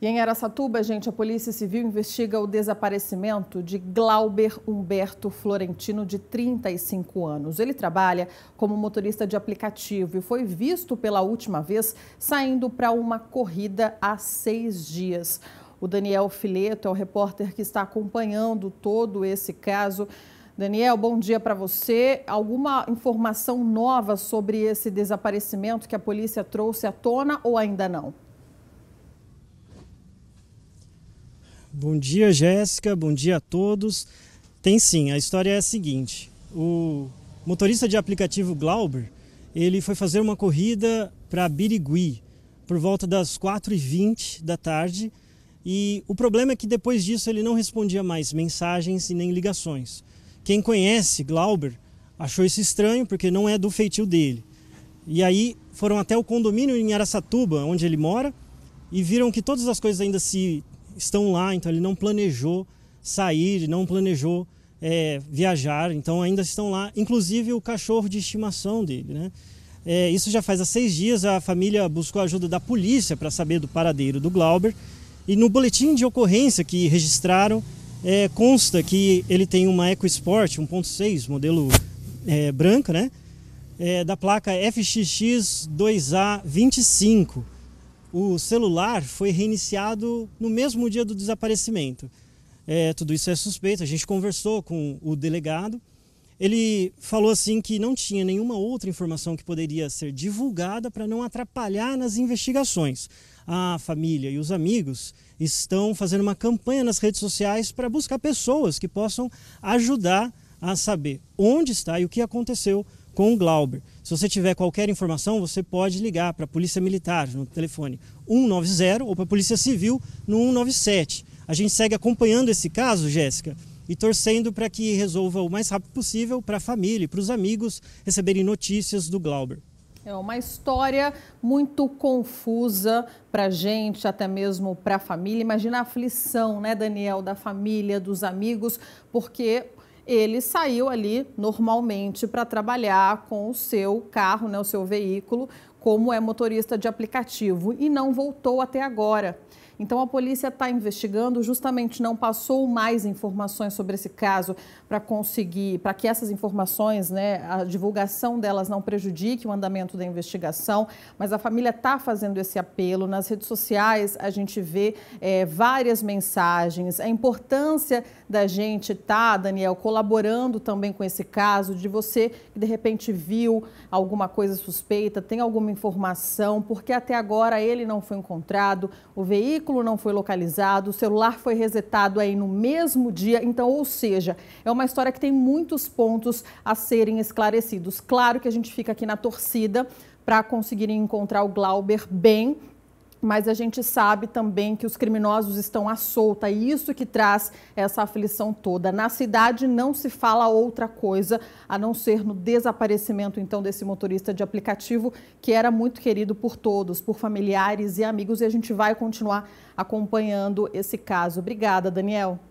E em Araçatuba, gente, a Polícia Civil investiga o desaparecimento de Glauber Humberto Florentino, de 35 anos. Ele trabalha como motorista de aplicativo e foi visto pela última vez saindo para uma corrida há seis dias. O Daniel Fileto é o repórter que está acompanhando todo esse caso. Daniel, bom dia para você. Alguma informação nova sobre esse desaparecimento que a polícia trouxe à tona ou ainda não? Bom dia, Jéssica. Bom dia a todos. Tem sim, a história é a seguinte: o motorista de aplicativo Glauber ele foi fazer uma corrida para Birigui por volta das 4h20 da tarde. E o problema é que depois disso ele não respondia mais mensagens e nem ligações. Quem conhece Glauber achou isso estranho porque não é do feitio dele. E aí foram até o condomínio em Aracatuba, onde ele mora, e viram que todas as coisas ainda se estão lá, então ele não planejou sair, não planejou é, viajar, então ainda estão lá, inclusive o cachorro de estimação dele. Né? É, isso já faz há seis dias, a família buscou a ajuda da polícia para saber do paradeiro do Glauber, e no boletim de ocorrência que registraram, é, consta que ele tem uma EcoSport 1.6, modelo é, branca, né? É, da placa FXX2A25 o celular foi reiniciado no mesmo dia do desaparecimento. É, tudo isso é suspeito, a gente conversou com o delegado. Ele falou assim que não tinha nenhuma outra informação que poderia ser divulgada para não atrapalhar nas investigações. A família e os amigos estão fazendo uma campanha nas redes sociais para buscar pessoas que possam ajudar a saber onde está e o que aconteceu com o Glauber. Se você tiver qualquer informação, você pode ligar para a Polícia Militar no telefone 190 ou para a Polícia Civil no 197. A gente segue acompanhando esse caso, Jéssica, e torcendo para que resolva o mais rápido possível para a família e para os amigos receberem notícias do Glauber. É uma história muito confusa para a gente, até mesmo para a família. Imagina a aflição, né, Daniel, da família, dos amigos, porque ele saiu ali normalmente para trabalhar com o seu carro, né, o seu veículo, como é motorista de aplicativo, e não voltou até agora. Então a polícia está investigando, justamente não passou mais informações sobre esse caso para conseguir, para que essas informações, né, a divulgação delas não prejudique o andamento da investigação. Mas a família está fazendo esse apelo. Nas redes sociais a gente vê é, várias mensagens. A importância da gente estar, tá, Daniel, colaborando também com esse caso, de você que de repente viu alguma coisa suspeita, tem alguma informação, porque até agora ele não foi encontrado, o veículo veículo não foi localizado, o celular foi resetado aí no mesmo dia. Então, ou seja, é uma história que tem muitos pontos a serem esclarecidos. Claro que a gente fica aqui na torcida para conseguirem encontrar o Glauber bem mas a gente sabe também que os criminosos estão à solta e isso que traz essa aflição toda. Na cidade não se fala outra coisa a não ser no desaparecimento então desse motorista de aplicativo que era muito querido por todos, por familiares e amigos e a gente vai continuar acompanhando esse caso. Obrigada, Daniel.